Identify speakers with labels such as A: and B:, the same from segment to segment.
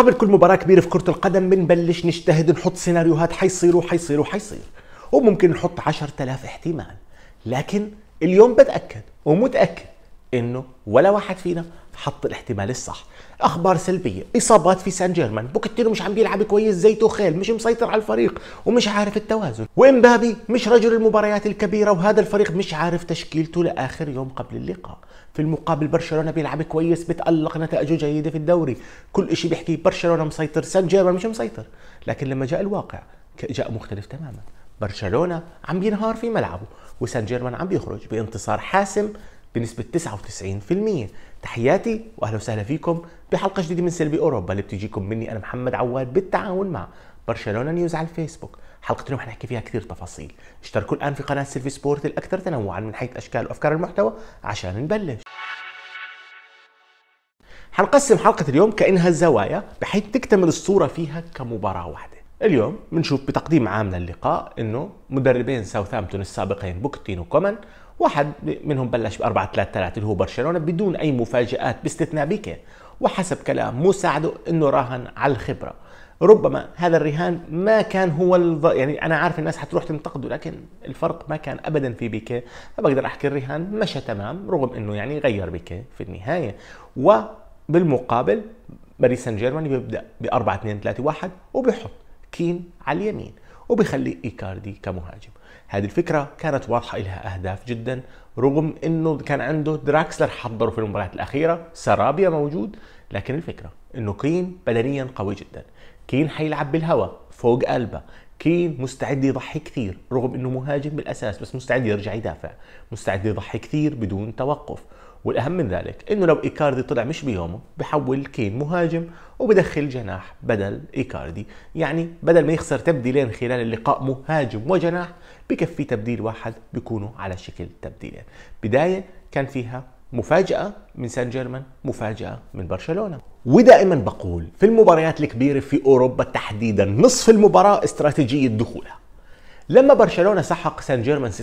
A: قبل كل مباراه كبيره في كره القدم بنبلش نجتهد نحط سيناريوهات حيصير وحيصير وحيصير وممكن نحط آلاف احتمال لكن اليوم بتاكد ومتاكد انه ولا واحد فينا حط الاحتمال الصح اخبار سلبيه اصابات في سان جيرمان بوكيتينو مش عم بيلعب كويس زي توخيل مش مسيطر على الفريق ومش عارف التوازن وامبابي مش رجل المباريات الكبيره وهذا الفريق مش عارف تشكيلته لاخر يوم قبل اللقاء في المقابل برشلونه بيلعب كويس بتالق نتائجه جيده في الدوري كل شيء بيحكي برشلونه مسيطر سان جيرمان مش مسيطر لكن لما جاء الواقع جاء مختلف تماما برشلونه عم بينهار في ملعبه وسان جيرمان عم بيخرج بانتصار حاسم بنسبة 99% تحياتي واهلا وسهلا فيكم بحلقة جديدة من سلبي اوروبا اللي بتجيكم مني انا محمد عواد بالتعاون مع برشلونة نيوز على الفيسبوك حلقة اليوم حنحكي فيها كثير تفاصيل اشتركوا الان في قناة سيلفي سبورت الاكثر تنوعا من حيث اشكال وافكار المحتوى عشان نبلش حنقسم حلقة اليوم كأنها الزوايا بحيث تكتمل الصورة فيها كمباراة واحدة اليوم بنشوف بتقديم عام للقاء انه مدربين ساوثهامبتون السابقين بوكتين وكومان واحد منهم بلش ب 4 3 3 اللي هو برشلونه بدون اي مفاجات باستثناء بيكي وحسب كلام مساعده انه راهن على الخبره ربما هذا الرهان ما كان هو الض... يعني انا عارف الناس حتروح تنتقده لكن الفرق ما كان ابدا في بيكي فبقدر احكي الرهان مشى تمام رغم انه يعني غير بيكي في النهايه وبالمقابل باريس سان جيرمان بيبدا ب 4 2 3 1 وبيحط كين على اليمين وبيخلي إيكاردي كمهاجم هذه الفكرة كانت واضحة لها أهداف جدا رغم أنه كان عنده دراكسلر حضره في المباريات الأخيرة سرابيا موجود لكن الفكرة أنه كين بدنيا قوي جدا كين حيلعب بالهواء فوق قلبه كين مستعد يضحي كثير رغم انه مهاجم بالاساس بس مستعد يرجع يدافع مستعد يضحي كثير بدون توقف والاهم من ذلك انه لو ايكاردي طلع مش بيومه بحول كين مهاجم وبدخل جناح بدل ايكاردي يعني بدل ما يخسر تبديلين خلال اللقاء مهاجم وجناح بكفي تبديل واحد بيكونوا على شكل تبديلين بدايه كان فيها مفاجأة من سان جيرمان مفاجأة من برشلونة ودائما بقول في المباريات الكبيرة في أوروبا تحديدا نصف المباراة استراتيجية دخولها لما برشلونة سحق سان جيرمان 6-1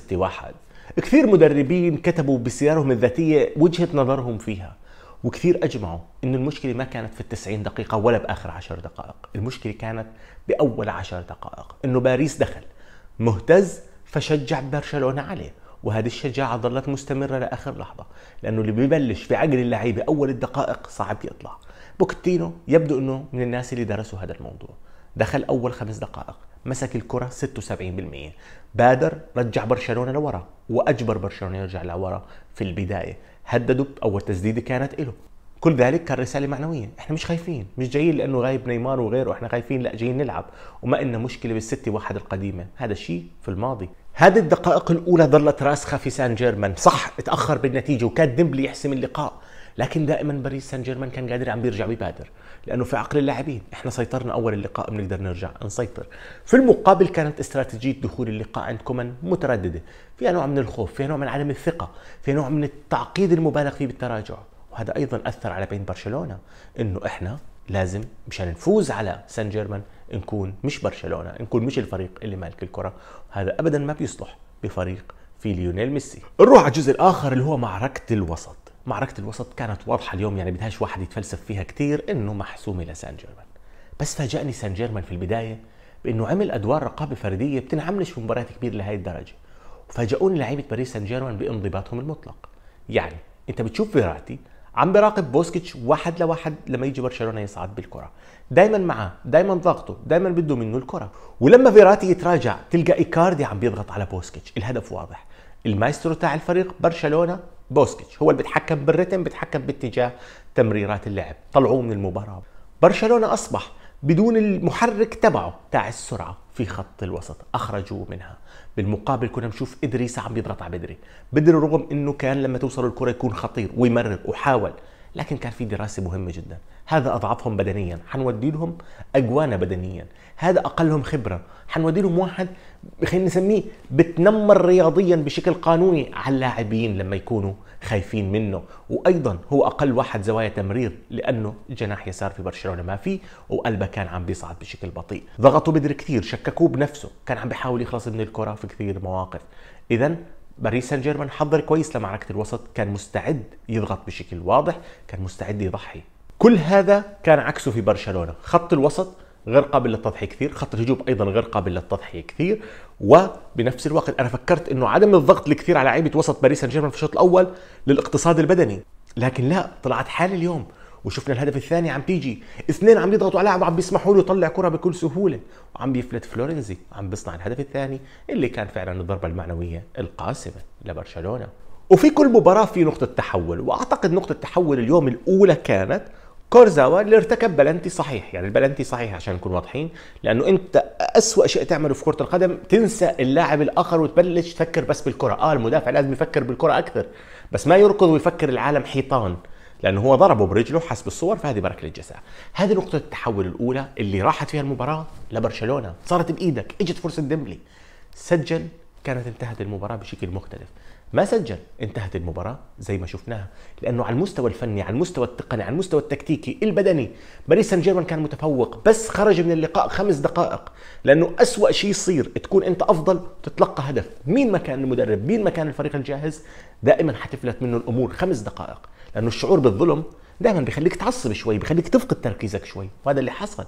A: كثير مدربين كتبوا بسيارهم الذاتية وجهة نظرهم فيها وكثير أجمعوا أن المشكلة ما كانت في التسعين دقيقة ولا بآخر عشر دقائق المشكلة كانت بأول عشر دقائق أنه باريس دخل مهتز فشجع برشلونة عليه وهذه الشجاعة ظلت مستمرة لآخر لحظة لأنه اللي ببلش في عقل اللعيبة أول الدقائق صعب يطلع بوكتينو يبدو أنه من الناس اللي درسوا هذا الموضوع دخل أول خمس دقائق مسك الكرة 76% بادر رجع برشلونة لورا وأجبر برشلونة يرجع لورا في البداية هددوا أول تسديدة كانت له كل ذلك كان رسالة معنوية احنا مش خايفين مش جايين لأنه غايب نيمار وغيره احنا خايفين لا جايين نلعب وما إلنا مشكلة بالستة واحد القديمة هذا الشيء في الماضي هذه الدقائق الأولى ظلت راسخة في سان جيرمان صح اتأخر بالنتيجة وكان ديمبلي يحسم اللقاء لكن دائما باريس سان جيرمان كان قادر عم بيرجع بيبادر لانه في عقل اللاعبين احنا سيطرنا اول اللقاء بنقدر نرجع نسيطر في المقابل كانت استراتيجيه دخول اللقاء عند كومان متردده فيها نوع من الخوف فيها نوع من عدم الثقه فيها نوع من التعقيد المبالغ فيه بالتراجع وهذا ايضا اثر على بين برشلونه انه احنا لازم مشان نفوز على سان جيرمان نكون مش برشلونه نكون مش الفريق اللي مالك الكره هذا ابدا ما بيصلح بفريق في ليونيل ميسي نروح على الجزء الاخر اللي هو معركه الوسط معركة الوسط كانت واضحة اليوم يعني بدهاش واحد يتفلسف فيها كثير انه محسومة لسان جيرمان بس فاجأني سان جيرمان في البداية بانه عمل ادوار رقابة فردية بتنعملش في مباريات كبيرة لهي الدرجة وفاجئوني لعيبة باريس سان جيرمان بانضباطهم المطلق يعني انت بتشوف فيراتي عم براقب بوسكيتش واحد لواحد لما يجي برشلونه يصعد بالكره دائما معاه دائما ضغطه دائما بده منه الكره ولما فيراتي يتراجع تلقى ايكاردي عم بيضغط على بوسكيتش الهدف واضح المايسترو تاع الفريق برشلونه بوسكيتش هو اللي بيتحكم بالريتم بيتحكم باتجاه تمريرات اللعب طلعوه من المباراه برشلونه اصبح بدون المحرك تبعه تاع السرعه في خط الوسط اخرجوه منها بالمقابل كنا بنشوف ادريس عم يضغط على بدري بدري رغم انه كان لما توصل الكره يكون خطير ويمرر وحاول لكن كان في دراسه مهمه جدا هذا اضعفهم بدنيا حنودي لهم أجوانا بدنيا هذا اقلهم خبره حنودي لهم واحد خلينا نسميه بتنمر رياضيا بشكل قانوني على اللاعبين لما يكونوا خايفين منه وايضا هو اقل واحد زوايا تمرير لانه جناح يسار في برشلونه ما فيه وقلبه كان عم بيصعد بشكل بطيء ضغطوا بدري كثير شككوه بنفسه كان عم بيحاول يخلص من الكره في كثير مواقف اذا باريس سان جيرمان حضر كويس لمعركه الوسط كان مستعد يضغط بشكل واضح كان مستعد يضحي كل هذا كان عكسه في برشلونه خط الوسط غير قابل للتضحية كثير خط الهجوم أيضا غير قابل للتضحية كثير وبنفس الوقت أنا فكرت أنه عدم الضغط الكثير على لعيبة وسط باريس سان جيرمان في الشوط الأول للاقتصاد البدني لكن لا طلعت حالي اليوم وشفنا الهدف الثاني عم تيجي اثنين عم يضغطوا على لاعب وعم بيسمحوا له يطلع كره بكل سهوله وعم بيفلت فلورنزي عم بيصنع الهدف الثاني اللي كان فعلا الضربه المعنويه القاسمه لبرشلونه وفي كل مباراه في نقطه تحول واعتقد نقطه تحول اليوم الاولى كانت كورزاوا اللي ارتكب بلنتي صحيح يعني البلنتي صحيح عشان نكون واضحين لانه انت أسوأ شيء تعمله في كره القدم تنسى اللاعب الاخر وتبلش تفكر بس بالكره اه المدافع لازم يفكر بالكره اكثر بس ما يركض ويفكر العالم حيطان لانه هو ضربه برجله حسب الصور فهذه بركه الجزاء هذه نقطه التحول الاولى اللي راحت فيها المباراه لبرشلونه صارت بايدك اجت فرصه ديمبلي سجل كانت انتهت المباراه بشكل مختلف ما سجل انتهت المباراة زي ما شفناها لأنه على المستوى الفني على المستوى التقني على المستوى التكتيكي البدني باريس سان جيرمان كان متفوق بس خرج من اللقاء خمس دقائق لأنه أسوأ شيء يصير تكون أنت أفضل تتلقى هدف مين ما كان المدرب مين ما كان الفريق الجاهز دائما حتفلت منه الأمور خمس دقائق لأنه الشعور بالظلم دائما بيخليك تعصب شوي بيخليك تفقد تركيزك شوي وهذا اللي حصل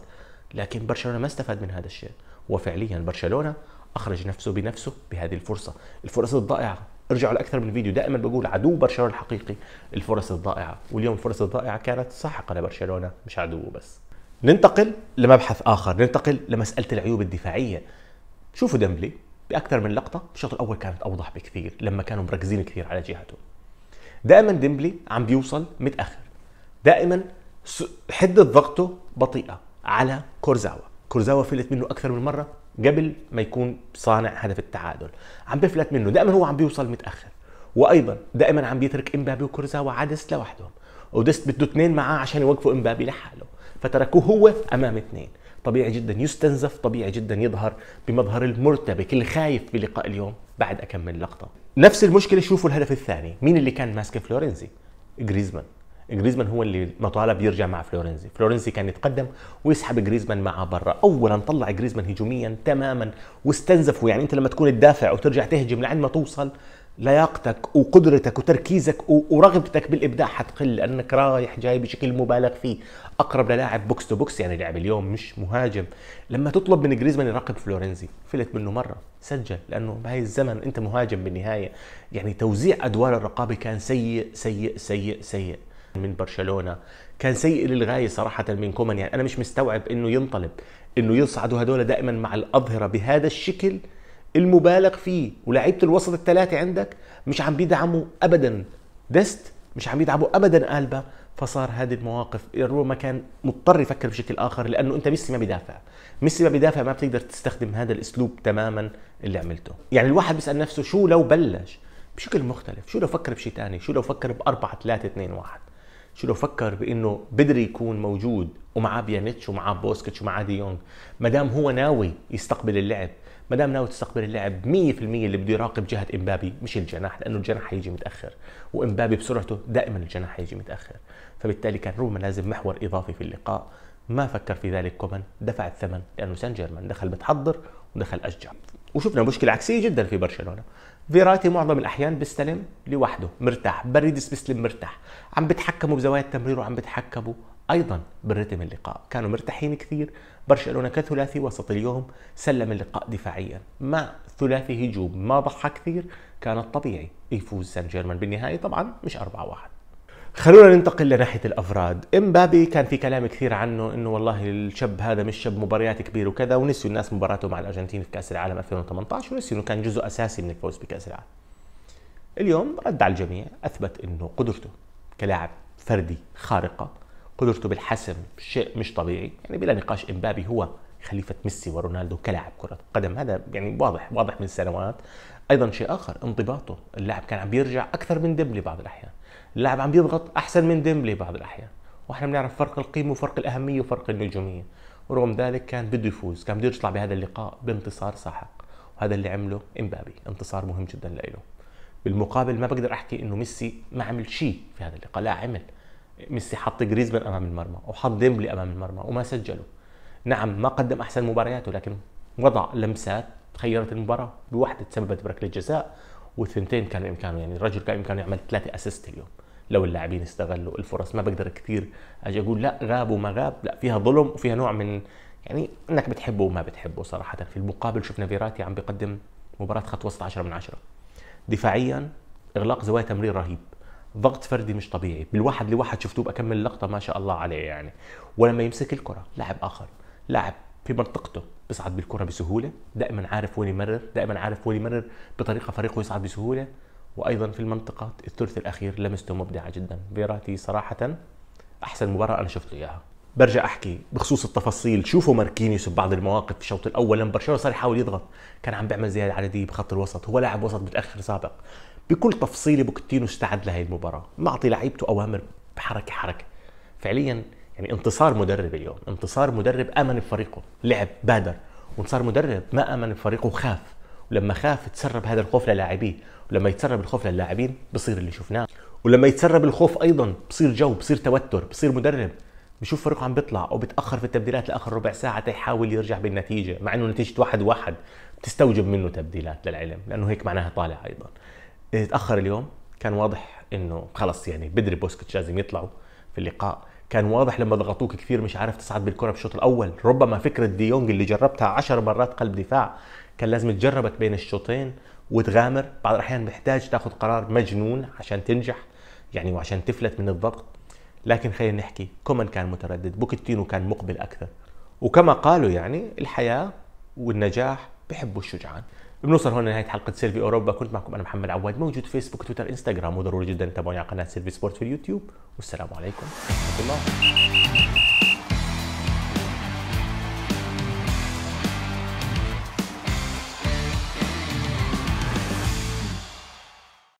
A: لكن برشلونة ما استفاد من هذا الشيء وفعليا برشلونة أخرج نفسه بنفسه بهذه الفرصة الفرص الضائعة ارجعوا لاكثر من فيديو دائما بقول عدو برشلونه الحقيقي الفرص الضائعه واليوم الفرص الضائعه كانت ساحقه لبرشلونه مش عدوه بس ننتقل لمبحث اخر ننتقل لمساله العيوب الدفاعيه شوفوا ديمبلي باكثر من لقطه الشوط الاول كانت اوضح بكثير لما كانوا مركزين كثير على جهته دائما ديمبلي عم بيوصل متاخر دائما حده ضغطه بطيئه على كورزاوا كورزاوا فلت منه اكثر من مره قبل ما يكون صانع هدف التعادل عم بفلت منه دائما هو عم بيوصل متاخر وايضا دائما عم بيترك امبابي وكرزا وعدس لوحدهم ودست بده اثنين معاه عشان يوقفوا امبابي لحاله فتركوه هو امام اثنين طبيعي جدا يستنزف طبيعي جدا يظهر بمظهر المرتبك الخايف بلقاء اليوم بعد اكمل لقطه نفس المشكله شوفوا الهدف الثاني مين اللي كان ماسك فلورنزي جريزمان جريزمان هو اللي مطالب يرجع مع فلورنزي فلورنزي كان يتقدم ويسحب جريزمان معه برا اولا طلع جريزمان هجوميا تماما واستنزفه يعني انت لما تكون تدافع وترجع تهجم لعند ما توصل لياقتك وقدرتك وتركيزك ورغبتك بالابداع حتقل لانك رايح جاي بشكل مبالغ فيه اقرب للاعب بوكس تو بوكس يعني لعب اليوم مش مهاجم لما تطلب من جريزمان يراقب فلورنزي فلت منه مره سجل لانه بهاي الزمن انت مهاجم بالنهايه يعني توزيع ادوار الرقابه كان سيء سيء سيء سيء من برشلونه كان سيء للغايه صراحه من كومان يعني انا مش مستوعب انه ينطلب انه يصعدوا هدول دائما مع الاظهره بهذا الشكل المبالغ فيه ولاعيبه الوسط الثلاثه عندك مش عم بيدعموا ابدا ديست مش عم يدعموا ابدا البا فصار هذه المواقف ربما كان مضطر يفكر بشكل اخر لانه انت ميسي ما بيدافع ميسي ما بيدافع ما بتقدر تستخدم هذا الاسلوب تماما اللي عملته يعني الواحد بيسال نفسه شو لو بلش بشكل مختلف شو لو فكر بشيء ثاني شو لو فكر ب 4 3 2 1 شو لو فكر بانه بدري يكون موجود ومعاه بيانيتش ومعاه بوسكيتش ومعاه ديونج ما دام هو ناوي يستقبل اللعب ما دام ناوي تستقبل اللعب 100% اللي بده يراقب جهه امبابي مش الجناح لانه الجناح حيجي متاخر وامبابي بسرعته دائما الجناح حيجي متاخر فبالتالي كان روما لازم محور اضافي في اللقاء ما فكر في ذلك كومان دفع الثمن لانه سان جيرمان دخل بتحضر ودخل اشجع وشفنا مشكله عكسيه جدا في برشلونه فيراتي معظم الاحيان بيستلم لوحده مرتاح بريدس بيستلم مرتاح عم بتحكموا بزوايا التمرير وعم بتحكموا ايضا بالرتم اللقاء كانوا مرتاحين كثير برشلونه كثلاثي وسط اليوم سلم اللقاء دفاعيا مع ثلاثي هجوم ما ضحى كثير كان الطبيعي يفوز سان جيرمان بالنهايه طبعا مش 4-1 خلونا ننتقل لناحيه الافراد، امبابي كان في كلام كثير عنه انه والله الشاب هذا مش شاب مباريات كبير وكذا ونسوا الناس مباراته مع الارجنتين في كاس العالم 2018 ونسوا انه كان جزء اساسي من الفوز بكاس العالم. اليوم رد على الجميع اثبت انه قدرته كلاعب فردي خارقه، قدرته بالحسم شيء مش طبيعي، يعني بلا نقاش امبابي هو خليفه ميسي ورونالدو كلاعب كره قدم هذا يعني واضح واضح من سنوات، ايضا شيء اخر انضباطه، اللاعب كان عم بيرجع اكثر من دم بعض الاحيان. اللاعب عم بيضغط احسن من ديمبلي بعض الاحيان واحنا بنعرف فرق القيمه وفرق الاهميه وفرق النجوميه ورغم ذلك كان بده يفوز كان بده يطلع بهذا اللقاء بانتصار ساحق وهذا اللي عمله امبابي انتصار مهم جدا لإله بالمقابل ما بقدر احكي انه ميسي ما عمل شيء في هذا اللقاء لا عمل ميسي حط جريزمان امام المرمى وحط ديمبلي امام المرمى وما سجله نعم ما قدم احسن مبارياته لكن وضع لمسات خيرت المباراه بوحده تسببت بركله جزاء والثنتين كان امكانه يعني الرجل كان امكانه يعمل ثلاثه اسيست اليوم لو اللاعبين استغلوا الفرص ما بقدر كثير اجي اقول لا غاب وما غاب لا فيها ظلم وفيها نوع من يعني انك بتحبه وما بتحبه صراحه في المقابل شفنا فيراتي عم بيقدم مباراه خط وسط 10 من 10 دفاعيا اغلاق زوايا تمرير رهيب ضغط فردي مش طبيعي بالواحد لواحد شفتوه بكمل لقطه ما شاء الله عليه يعني ولما يمسك الكره لاعب اخر لاعب في منطقته بيصعد بالكره بسهوله دائما عارف وين يمرر دائما عارف وين يمرر بطريقه فريقه يصعد بسهوله وايضا في المنطقه الثلث الاخير لمسته مبدعه جدا فيراتي صراحه احسن مباراه انا شفت اياها برجع احكي بخصوص التفاصيل شوفوا ماركينيوس ببعض المواقف في الشوط الاول لما برشلونه صار يحاول يضغط كان عم بيعمل زياده عدديه بخط الوسط هو لاعب وسط متاخر سابق بكل تفصيله بوكتينو استعد لهي المباراه معطي لعيبته اوامر بحركه حركه فعليا يعني انتصار مدرب اليوم انتصار مدرب امن بفريقه لعب بادر وانتصار مدرب ما امن بفريقه وخاف ولما خاف تسرب هذا الخوف للاعبيه ولما يتسرب الخوف للاعبين بصير اللي شفناه ولما يتسرب الخوف ايضا بصير جو بصير توتر بصير مدرب بشوف فريقه عم بيطلع او بتاخر في التبديلات لاخر ربع ساعه يحاول يرجع بالنتيجه مع انه نتيجه واحد واحد بتستوجب منه تبديلات للعلم لانه هيك معناها طالع ايضا إيه، تاخر اليوم كان واضح انه خلص يعني بدري بوسكيتش لازم يطلعوا في اللقاء كان واضح لما ضغطوك كثير مش عارف تصعد بالكره بالشوط الاول ربما فكره ديونج دي اللي جربتها عشر مرات قلب دفاع كان لازم تجربك بين الشوطين وتغامر بعض الاحيان محتاج تاخذ قرار مجنون عشان تنجح يعني وعشان تفلت من الضغط لكن خلينا نحكي كومان كان متردد بوكيتينو كان مقبل اكثر وكما قالوا يعني الحياه والنجاح بحبوا الشجعان بنوصل هون لنهايه حلقه سيرفي اوروبا كنت معكم انا محمد عواد موجود في فيسبوك تويتر انستغرام وضروري جدا تابعوني على قناه سيرفي سبورت في اليوتيوب والسلام عليكم ورحمه الله